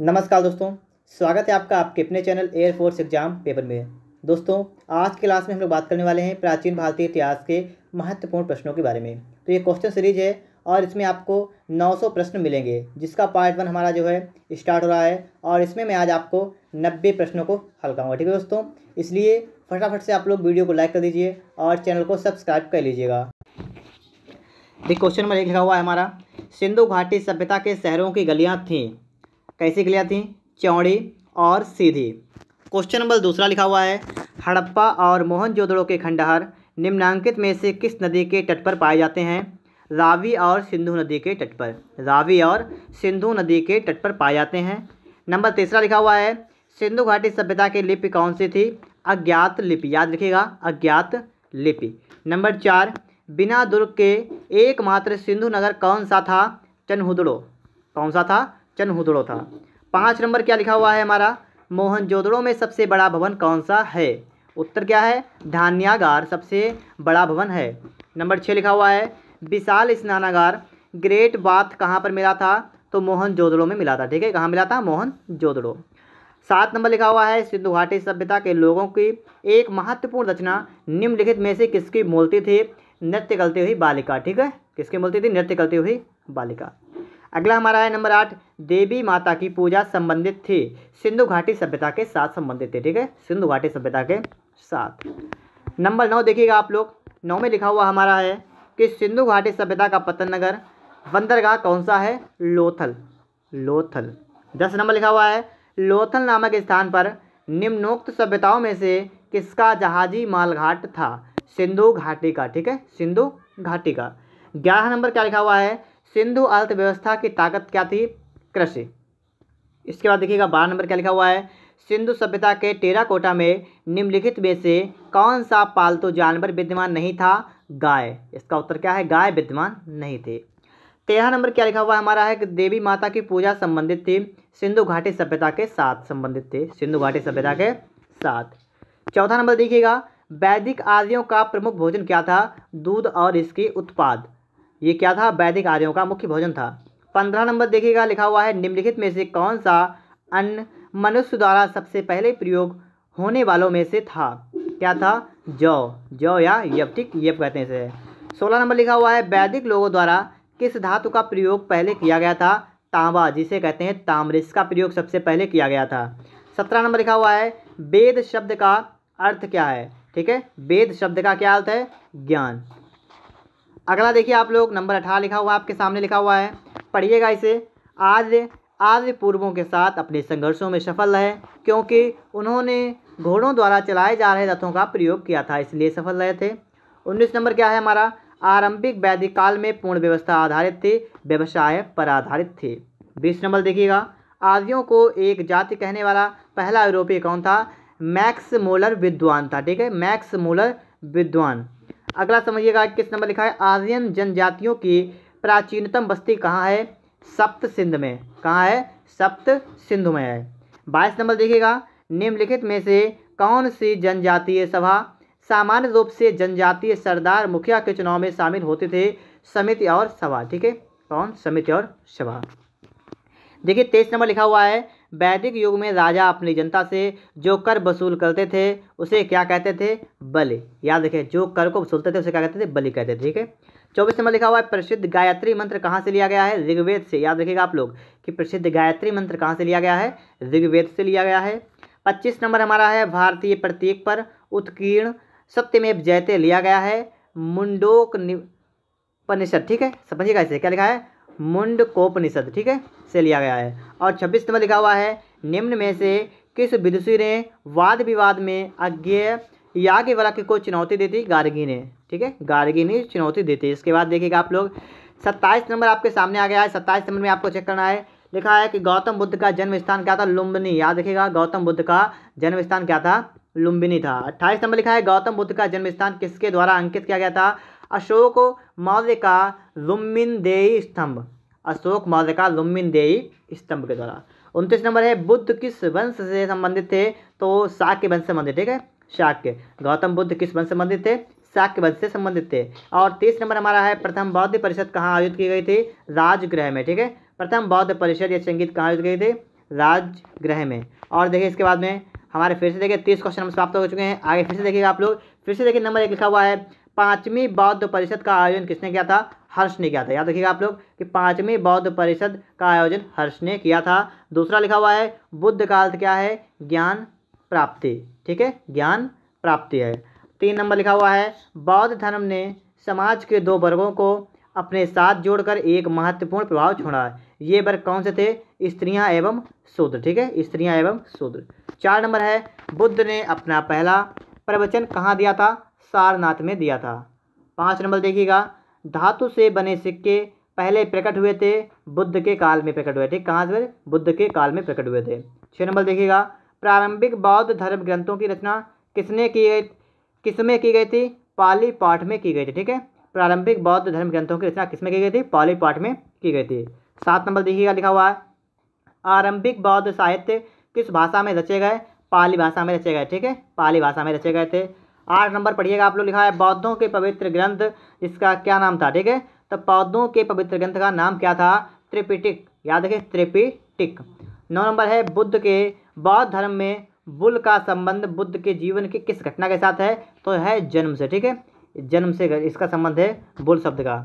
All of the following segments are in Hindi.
नमस्कार दोस्तों स्वागत है आपका आपके अपने channel air force exam paper में दोस्तों आज की क्लास में हम लोग बात करने वाले हैं प्राचीन भारतीय इतिहास के महत्वपूर्ण प्रश्नों के बारे में तो ये क्वेश्चन सीरीज है और इसमें आपको 900 प्रश्न मिलेंगे जिसका पार्ट वन हमारा जो है स्टार्ट हो रहा है और इसमें मैं आज आपको नब्बे प्रश्नों को हल कराऊंगा ठीक है दोस्तों इसलिए फटाफट से आप लोग वीडियो को लाइक कर दीजिए और चैनल को सब्सक्राइब कर लीजिएगा देखिए क्वेश्चन नंबर एक लिखा हुआ है हमारा सिंधु घाटी सभ्यता के शहरों की गलियाँ थीं कैसे के लिए आती हैं चौड़ी और सीधी क्वेश्चन नंबर दूसरा लिखा हुआ है हड़प्पा और मोहनजोदड़ो के खंडहर निम्नांकित में से किस नदी के तट पर पाए जाते हैं रावी और सिंधु नदी के तट पर रावी और सिंधु नदी के तट पर पाए जाते हैं नंबर तीसरा लिखा हुआ है सिंधु घाटी सभ्यता की लिपि कौन सी थी अज्ञात लिपि याद रखिएगा अज्ञात लिपि नंबर चार बिना दुर्ग के एकमात्र सिंधु नगर कौन सा था चनहुदड़ो कौन सा था हुदड़ो था पाँच नंबर क्या लिखा हुआ है हमारा मोहनजोदड़ो में सबसे बड़ा भवन कौन सा है उत्तर क्या है धान्यागार सबसे बड़ा भवन है नंबर छः लिखा हुआ है विशाल स्नानागार ग्रेट बाथ कहाँ पर मिला था तो मोहन जोदड़ो में मिला था ठीक है कहाँ मिला था मोहन जोदड़ो सात नंबर लिखा हुआ है सिंधु घाटी सभ्यता के लोगों की एक महत्वपूर्ण रचना निम्नलिखित में से किसकी बोलती थी नृत्य करती हुई बालिका ठीक है किसकी बोलती थी नृत्य करती हुई बालिका अगला हमारा है नंबर आठ देवी माता की पूजा संबंधित थी सिंधु घाटी सभ्यता के साथ संबंधित थी ठीक है सिंधु घाटी सभ्यता के साथ नंबर नौ देखिएगा आप लोग नौ में लिखा हुआ हमारा है कि सिंधु घाटी सभ्यता का पतन नगर बंदरगाह कौन सा है लोथल लोथल दस नंबर लिखा हुआ है लोथल नामक स्थान पर निम्नोक्त सभ्यताओं में से किसका जहाजी मालघाट था सिंधु घाटी का ठीक है सिंधु घाटी का ग्यारह नंबर क्या लिखा हुआ है सिंधु अर्थव्यवस्था की ताकत क्या थी कृषि इसके बाद देखिएगा बारह नंबर क्या लिखा हुआ है सिंधु सभ्यता के टेराकोटा में निम्नलिखित में से कौन सा पालतू जानवर विद्यमान नहीं था गाय इसका उत्तर क्या है गाय विद्यमान नहीं थे तेरह नंबर क्या लिखा हुआ है हमारा है कि देवी माता की पूजा संबंधित थी सिंधु घाटी सभ्यता के साथ संबंधित थे सिंधु घाटी सभ्यता के साथ चौथा नंबर देखिएगा वैदिक आदियों का प्रमुख भोजन क्या था दूध और इसके उत्पाद ये क्या था वैदिक आर्यों का मुख्य भोजन था पंद्रह नंबर देखिएगा लिखा हुआ है निम्नलिखित में से कौन सा अन्न मनुष्य द्वारा सबसे पहले प्रयोग होने वालों में से था क्या था जौ जौ या यपटिक यप कहते हैं इसे सोलह नंबर लिखा हुआ है वैदिक लोगों द्वारा किस धातु का प्रयोग पहले किया गया था तांबा जिसे कहते हैं ताम्रिस का प्रयोग सबसे पहले किया गया था सत्रह नंबर लिखा हुआ है वेद शब्द का अर्थ क्या है ठीक है वेद शब्द का क्या अर्थ है ज्ञान अगला देखिए आप लोग नंबर अठारह लिखा हुआ आपके सामने लिखा हुआ है पढ़िएगा इसे आर्य आर्य पूर्वों के साथ अपने संघर्षों में सफल रहे क्योंकि उन्होंने घोड़ों द्वारा चलाए जा रहे रथों का प्रयोग किया था इसलिए सफल रहे थे उन्नीस नंबर क्या है हमारा आरंभिक वैदिक काल में पूर्ण व्यवस्था आधारित थी व्यवसाय पर आधारित थे बीस नंबर देखिएगा आर्यों को एक जाति कहने वाला पहला यूरोपीय कौन था मैक्स मोलर विद्वान था ठीक है मैक्स मोलर विद्वान अगला समझिएगा किस नंबर लिखा है आर्यन जनजातियों की प्राचीनतम बस्ती कहाँ है सप्त सिंध में कहाँ है सप्त सिंधु में है बाईस नंबर देखिएगा निम्नलिखित में से कौन सी जनजातीय सभा सामान्य रूप से जनजातीय सरदार मुखिया के चुनाव में शामिल होते थे समिति और सभा ठीक है कौन समिति और सभा देखिए तेईस नंबर लिखा हुआ है वैदिक युग में राजा अपनी जनता से जो कर वसूल करते थे उसे क्या कहते थे बलि याद रखें जो कर को वसूलते थे उसे क्या कहते थे बलि कहते थे ठीक है चौबीस नंबर लिखा हुआ है प्रसिद्ध गायत्री मंत्र कहाँ से लिया गया है ऋग्वेद से याद रखिएगा आप लोग कि प्रसिद्ध गायत्री मंत्र कहाँ से लिया गया है ऋग्वेद से लिया गया है पच्चीस नंबर हमारा है भारतीय प्रतीक पर उत्कीर्ण सत्यमेव जयते लिया गया है मुंडोक निपनिषद ठीक है समझिएगा इसे क्या लिखा है मुंडकोपनिषद ठीक है से लिया गया है और छब्बीस नंबर लिखा हुआ है निम्न में से किस विदुषी ने वाद विवाद में अज्ञेय याग्ञ वलक को चुनौती देती गार्गी ने ठीक है गार्गी ने चुनौती देती इसके बाद देखिएगा आप लोग सत्ताईस नंबर आपके सामने आ गया है सत्ताईस नंबर में आपको चेक करना है लिखा है कि गौतम बुद्ध का जन्म स्थान क्या था लुम्बिनी याद रखेगा गौतम बुद्ध का जन्म स्थान क्या था लुम्बिनी था अट्ठाईस नंबर लिखा है गौतम बुद्ध का जन्म स्थान किसके द्वारा अंकित किया गया था अशोक मौर्य का लुम्बिनदेई स्तंभ अशोक मौर्य का लुम्बिनदेई स्तंभ के द्वारा उनतीस नंबर है बुद्ध किस वंश से संबंधित थे तो शाक्य वंश से संबंधित ठीक है शाक्य गौतम बुद्ध किस वंश से संबंधित थे शाक्य वंश से संबंधित थे और तीस नंबर हमारा है प्रथम बौद्ध परिषद कहाँ आयोजित की गई थी राजगृह में ठीक है प्रथम बौद्ध परिषद या संगीत कहाँ आयोजित की गई थी राजगृह में और देखिए इसके बाद में हमारे फिर से देखिए तीस क्वेश्चन हम समाप्त हो चुके हैं आगे फिर से देखिएगा आप लोग फिर से देखिए नंबर एक लिखा हुआ है पाँचवीं बौद्ध परिषद का आयोजन किसने किया था हर्ष ने किया था याद रखिएगा आप लोग कि पाँचवीं बौद्ध परिषद का आयोजन हर्ष ने किया था दूसरा लिखा हुआ है बुद्ध का अर्थ क्या है ज्ञान प्राप्ति ठीक है ज्ञान प्राप्ति है तीन नंबर लिखा हुआ है बौद्ध धर्म ने समाज के दो वर्गों को अपने साथ जोड़कर एक महत्वपूर्ण प्रभाव छोड़ा है ये वर्ग कौन से थे स्त्रियां एवं शूद्र ठीक है स्त्रियां एवं शूद्र चार नंबर है बुद्ध ने अपना पहला प्रवचन कहाँ दिया था सारनाथ में दिया था पाँच नंबर देखिएगा धातु से बने सिक्के पहले प्रकट हुए थे बुद्ध के काल में प्रकट हुए थे कहाँ से बुद्ध के काल में प्रकट हुए थे छः नंबर देखिएगा प्रारंभिक बौद्ध धर्म ग्रंथों की रचना किसने की गई किसमें की गई थी पाली पाठ में की गई थी ठीक है प्रारंभिक बौद्ध धर्म ग्रंथों की रचना किसमें की गई थी पाली पाठ में की गई थी सात नंबर देखिएगा लिखा हुआ है आरंभिक बौद्ध साहित्य किस भाषा में रचे गए पाली भाषा में रचे गए ठीक है पाली भाषा में रचे गए थे आठ नंबर पढ़िएगा आप लोग लिखा है बौद्धों के पवित्र ग्रंथ इसका क्या नाम था ठीक है तो पौधों के पवित्र ग्रंथ का नाम क्या था त्रिपिटिक याद रखें त्रिपिटिक नौ नंबर है बुद्ध के बौद्ध धर्म में बुल का संबंध बुद्ध के जीवन की किस घटना के साथ है तो है जन्म से ठीक है जन्म से इसका संबंध है बुल शब्द का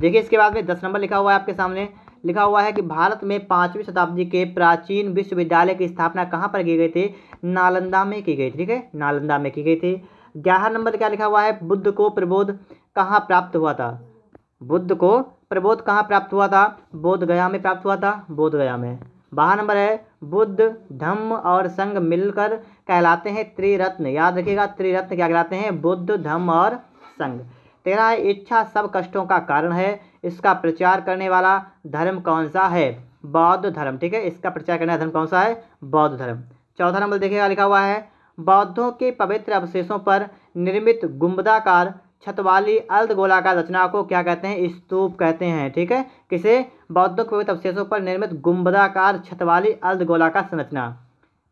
देखिए इसके बाद में दस नंबर लिखा हुआ है आपके सामने लिखा हुआ है कि भारत में पाँचवीं शताब्दी के प्राचीन विश्वविद्यालय की स्थापना कहाँ पर की गई थी नालंदा में की गई थी ठीक है नालंदा में की गई थी ग्यारह नंबर क्या लिखा हुआ है बुद्ध को प्रबोध कहाँ प्राप्त हुआ था बुद्ध को प्रबोध कहाँ प्राप्त हुआ था बोध गया में प्राप्त हुआ था बोध गया में बारह नंबर है बुद्ध धम्म और संघ मिलकर कहलाते हैं त्रिरत्न याद रखिएगा त्रिरत्न क्या कहलाते हैं बुद्ध धम्म और संघ तेरा है इच्छा सब कष्टों का कारण है इसका प्रचार करने वाला धर्म कौन सा है बौद्ध धर्म ठीक है इसका प्रचार करने वाला धर्म कौन सा है बौद्ध धर्म चौथा नंबर देखिएगा लिखा हुआ है बौद्धों के पवित्र अवशेषों पर निर्मित गुम्बदाकार छत वाली अर्धगोलाकार रचना को क्या कहते हैं स्तूप कहते हैं ठीक है किसे बौद्धों के पवित्र अवशेषों पर निर्मित गुम्बदाकार छत वाली अर्धगोलाकार संरचना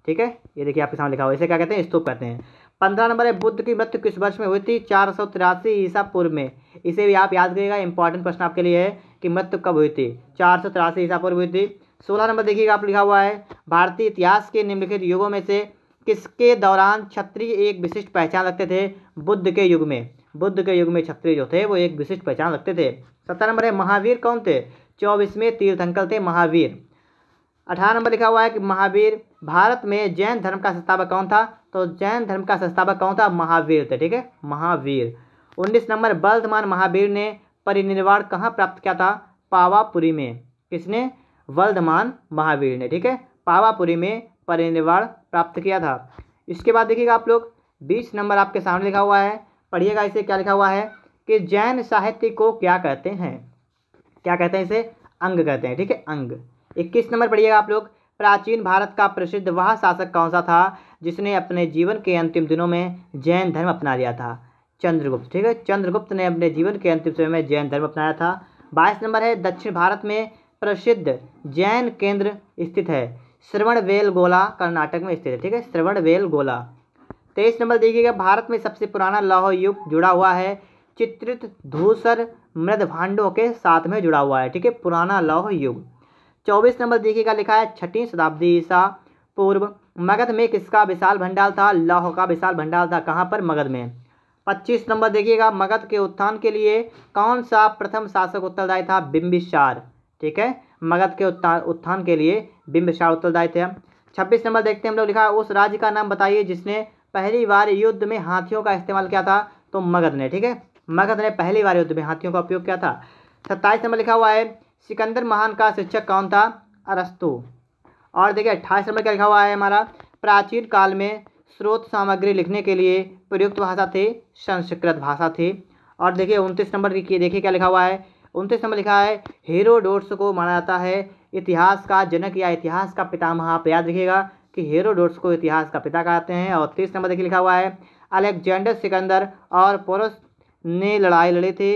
ठीक है ये देखिए आपके सामने लिखा हुआ इसे क्या कहते हैं स्तूप कहते हैं पंद्रह नंबर है बुद्ध की मृत्यु किस वर्ष में हुई थी चार सौ तिरासी ईसा पूर्व में इसे भी आप याद करिएगा इंपॉर्टेंट प्रश्न आपके लिए है कि मृत्यु कब हुई थी चार सौ तिरासी ईसा पूर्व हुई थी सोलह नंबर देखिएगा आप लिखा हुआ है भारतीय इतिहास के निम्नलिखित युगों में से किसके दौरान क्षत्रिय एक विशिष्ट पहचान रखते थे बुद्ध के युग में बुद्ध के युग में क्षत्रिय जो थे वो एक विशिष्ट पहचान रखते थे सत्रह नंबर है महावीर कौन थे चौबीसवें तीर्थंकल थे महावीर अठारह नंबर लिखा हुआ है कि महावीर भारत में जैन धर्म का संस्थापक कौन था तो जैन धर्म का संस्थापक कौन था महावीर थे ठीक है महावीर उन्नीस नंबर वर्धमान महावीर ने परिनिर्वाण कहाँ प्राप्त किया था पावापुरी में किसने वर्धमान महावीर ने ठीक है पावापुरी में परिनिर्वाण प्राप्त किया था इसके बाद देखिएगा आप लोग बीस नंबर आपके सामने लिखा हुआ है पढ़िएगा इसे क्या लिखा हुआ है कि जैन साहित्य को क्या कहते हैं क्या कहते हैं इसे अंग कहते हैं ठीक है अंग इक्कीस नंबर पढ़िएगा आप लोग प्राचीन भारत का प्रसिद्ध वह शासक कौन सा था जिसने अपने जीवन के अंतिम दिनों में जैन धर्म अपना लिया था चंद्रगुप्त ठीक है चंद्रगुप्त ने अपने जीवन के अंतिम समय में जैन धर्म अपनाया था बाईस नंबर है दक्षिण भारत में प्रसिद्ध जैन केंद्र स्थित है श्रवण गोला कर्नाटक में स्थित है ठीक है श्रवण गोला तेईस नंबर देखिएगा भारत में सबसे पुराना लौह युग जुड़ा हुआ है चित्रित धूसर मृद भांडों के साथ में जुड़ा हुआ है ठीक है पुराना लौह युग चौबीस नंबर देखिएगा लिखा है छठी शताब्दी ईसा पूर्व मगध में किसका विशाल भंडार था लौह का विशाल भंडार था कहाँ पर मगध में पच्चीस नंबर देखिएगा मगध के उत्थान के लिए कौन सा प्रथम शासक उत्तरदायी था बिम्बिसार ठीक है मगध के उत्थान उत्थान के लिए बिंबसार उत्तरदायी थे छब्बीस नंबर देखते हैं हम लोग लिखा उस राज्य का नाम बताइए जिसने पहली बार युद्ध में हाथियों का इस्तेमाल किया था तो मगध ने ठीक है मगध ने पहली बार युद्ध में हाथियों का उपयोग किया था सत्ताईस नंबर लिखा हुआ है सिकंदर महान का शिक्षक कौन था अरस्तु और देखिए अट्ठाईस नंबर क्या लिखा हुआ है हमारा प्राचीन काल में स्रोत सामग्री लिखने के लिए प्रयुक्त भाषा थी संस्कृत भाषा थी और देखिए उनतीस नंबर की देखिए क्या लिखा हुआ है उनतीस नंबर लिखा है हेरोडोट्स को माना जाता है इतिहास का जनक या इतिहास का पिता महा आप याद रखिएगा कि हेरोडोट्स को इतिहास का पिता कहते हैं और तीस नंबर देखिए लिखा हुआ है अलेक्जेंडर सिकंदर और पोरस ने लड़ाई लड़ी थी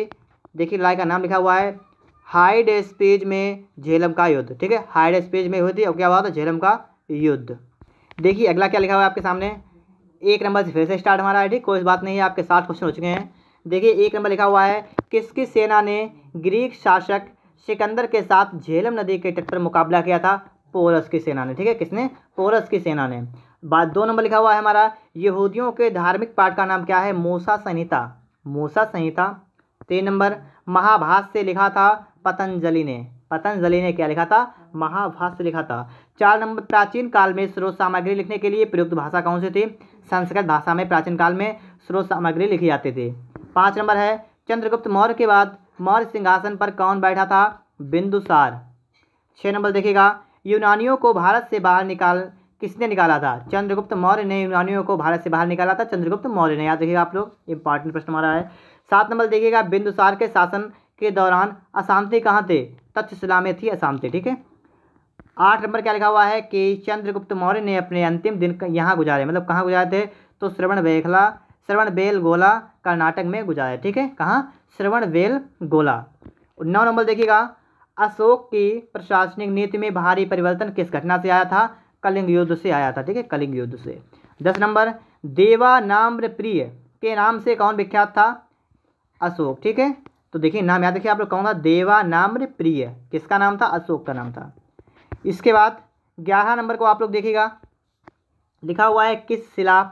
देखिए लड़ाई का नाम लिखा हुआ है हाइड स्पेज में झेलम का युद्ध ठीक है हाइड स्पेज में हुई थी और क्या हुआ था झेलम का युद्ध देखिए अगला क्या लिखा हुआ है आपके सामने एक नंबर से फिर से स्टार्ट हमारा है ठीक कोई बात नहीं है आपके सात क्वेश्चन हो चुके हैं देखिए एक नंबर लिखा हुआ है किसकी सेना ने ग्रीक शासक सिकंदर के साथ झेलम नदी के तट पर मुकाबला किया था पोरस की सेना ने ठीक है किसने पोरस की सेना ने बात दो नंबर लिखा हुआ है हमारा यहूदियों के धार्मिक पाठ का नाम क्या है मूसा संहिता मूसा संहिता तीन नंबर महाभास से लिखा था पतंजलि ने पतंजलि ने क्या लिखा था महाभाष्य लिखा था चार नंबर प्राचीन काल में स्रोत सामग्री लिखने के लिए प्रयुक्त भाषा कौन सी थी संस्कृत भाषा में प्राचीन काल में स्रोत सामग्री लिखी जाती थी पाँच नंबर है चंद्रगुप्त मौर्य के बाद मौर्य सिंहासन पर कौन बैठा था बिंदुसार छः नंबर देखिएगा यूनानियों को भारत से बाहर निकाल किसने निकाला था चंद्रगुप्त मौर्य ने यूनानियों को भारत से बाहर निकाला था चंद्रगुप्त मौर्य ने याद रखिएगा आप लोग इंपॉर्टेंट प्रश्न हमारा है सात नंबर देखिएगा बिंदुसार के शासन के दौरान अशांति कहाँ थे तक्षशिला में थी अशांति ठीक है आठ नंबर क्या लिखा हुआ है कि चंद्रगुप्त मौर्य ने अपने अंतिम दिन यहाँ गुजारे मतलब कहाँ गुजारे थे तो श्रवण वेखला श्रवण बेल गोला कर्नाटक में गुजारा है ठीक है कहाँ श्रवण बेल गोला नौ नंबर देखिएगा अशोक की प्रशासनिक नीति में भारी परिवर्तन किस घटना से आया था कलिंग युद्ध से आया था ठीक है कलिंग युद्ध से दस नंबर देवानाम्र प्रिय के नाम से कौन विख्यात था अशोक ठीक है तो देखिए नाम याद रखिए आप लोग कहूँगा देवानाम्र प्रिय किसका नाम था अशोक का नाम था इसके बाद ग्यारह नंबर को आप लोग देखिएगा लिखा हुआ है किस शिला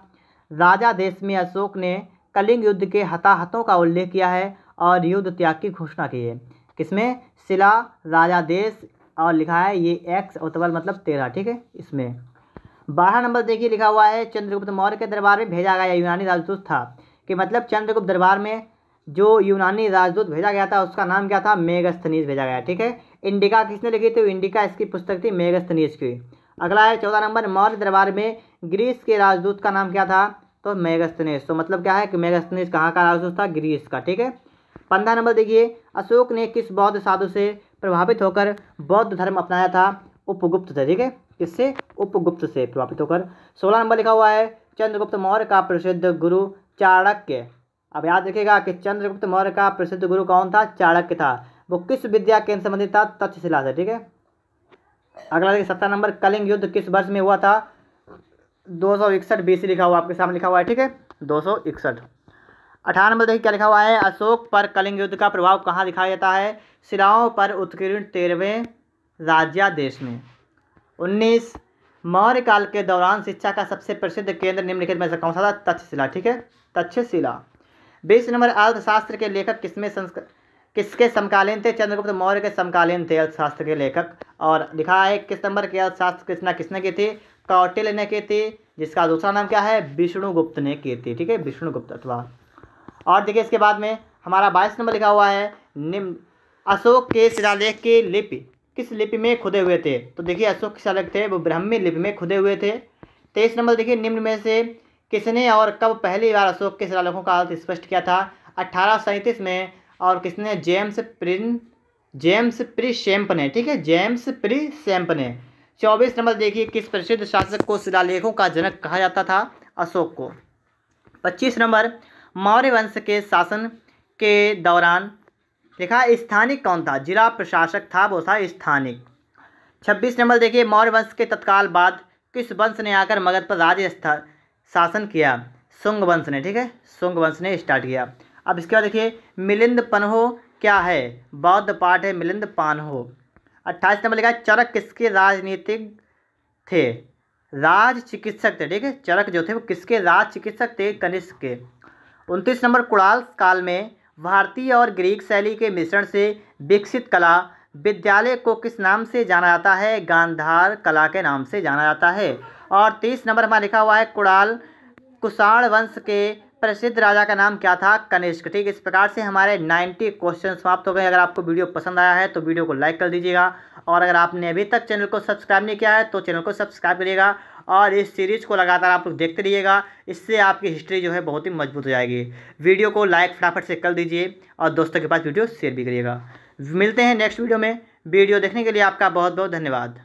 राजा देश में अशोक ने कलिंग युद्ध के हताहतों का उल्लेख किया है और युद्ध त्याग की घोषणा की है किसमें शिला राजा देश और लिखा है ये एक्स उत्तवल मतलब तेरह ठीक है इसमें बारह नंबर देखिए लिखा हुआ है चंद्रगुप्त मौर्य के दरबार में भेजा गया यूनानी राजदूत था कि मतलब चंद्रगुप्त दरबार में जो यूनानी राजदूत भेजा गया था उसका नाम क्या था मेगस्थनीज भेजा गया ठीक है इंडिका किसने लिखी थी इंडिका इसकी पुस्तक थी मेगस्थनीज की अगला है चौदह नंबर मौर्य दरबार में ग्रीस के राजदूत का नाम क्या था तो मेगस्तनेस तो मतलब क्या है कि मेगस्तनेस कहाँ का राजसूत था ग्रीस का ठीक है पंद्रह नंबर देखिए अशोक ने किस बौद्ध साधु से प्रभावित होकर बौद्ध धर्म अपनाया था उपगुप्त से ठीक है किससे उपगुप्त से प्रभावित होकर सोलह नंबर लिखा हुआ है चंद्रगुप्त मौर्य का प्रसिद्ध गुरु चाणक्य अब याद रखिएगा कि चंद्रगुप्त मौर्य का प्रसिद्ध गुरु कौन था चाणक्य था वो किस विद्या के संबंधित था तक्षशिला से ठीक है अगला देखिए सत्रह नंबर कलिंग युद्ध किस वर्ष में हुआ था दो सौ इकसठ बी सी लिखा हुआ आपके सामने लिखा हुआ है ठीक है दो सौ इकसठ अठारह नंबर देखिए क्या लिखा हुआ है अशोक पर कलिंग युद्ध का प्रभाव कहाँ दिखाया जाता है शिलाओं पर उत्कीर्ण तेरहवें देश में उन्नीस मौर्य काल के दौरान शिक्षा का सबसे प्रसिद्ध केंद्र निम्नलिखित में से कौन सा था तक्षशिला ठीक है तक्षशिला बीस नंबर अर्थशास्त्र के लेखक किसमें संस्कृत किसके समकालीन थे चंद्रगुप्त मौर्य के समकालीन थे अर्थशास्त्र के लेखक और लिखा है किस नंबर की अर्थशास्त्र कृष्णा किसने की थी कौटिल्य ने थी जिसका दूसरा नाम क्या है विष्णुगुप्त ने थी ठीक है विष्णुगुप्त अथवा और देखिए इसके बाद में हमारा बाईस नंबर लिखा हुआ है निम्न अशोक के शिलालेख की लिपि किस लिपि में खुदे हुए थे तो देखिए अशोक के शिलालेख थे वो ब्राह्मी लिपि में खुदे हुए थे तेईस नंबर देखिए निम्न में से किसने और कब पहली बार अशोक के शिलालेखों का अर्थ स्पष्ट किया था अट्ठारह में और किसने जेम्स प्रिन जेम्स प्री सेम्प ने ठीक है जेम्स प्री सेम्प ने चौबीस नंबर देखिए किस प्रसिद्ध शासक को शिलालेखों का जनक कहा जाता था अशोक को पच्चीस नंबर मौर्य वंश के शासन के दौरान देखा स्थानिक कौन था जिला प्रशासक था वो था स्थानिक छब्बीस नंबर देखिए मौर्य वंश के तत्काल बाद किस वंश ने आकर मगध पर राज्य शासन किया शुंग वंश ने ठीक है शुंग वंश ने स्टार्ट किया अब इसके बाद देखिए मिलिंद पनहो क्या है बौद्ध पाठ है मिलिंद पानहो अट्ठाईस नंबर लिखा है चरक किसके राजनीतिक थे राज चिकित्सक थे ठीक है चरक जो थे वो किसके राज चिकित्सक थे कनिष्क के उनतीस नंबर कुड़ाल काल में भारतीय और ग्रीक शैली के मिश्रण से विकसित कला विद्यालय को किस नाम से जाना जाता है गांधार कला के नाम से जाना जाता है और तीस नंबर हमारा लिखा हुआ है कुड़ाल कुषाण वंश के प्रसिद्ध राजा का नाम क्या था कनिष्क ठीक इस प्रकार से हमारे 90 क्वेश्चन समाप्त हो गए अगर आपको वीडियो पसंद आया है तो वीडियो को लाइक कर दीजिएगा और अगर आपने अभी तक चैनल को सब्सक्राइब नहीं किया है तो चैनल को सब्सक्राइब करिएगा और इस सीरीज़ को लगातार आप लोग देखते रहिएगा इससे आपकी हिस्ट्री जो है बहुत ही मजबूत हो जाएगी वीडियो को लाइक फटाफट से कर दीजिए और दोस्तों के पास वीडियो शेयर भी करिएगा मिलते हैं नेक्स्ट वीडियो में वीडियो देखने के लिए आपका बहुत बहुत धन्यवाद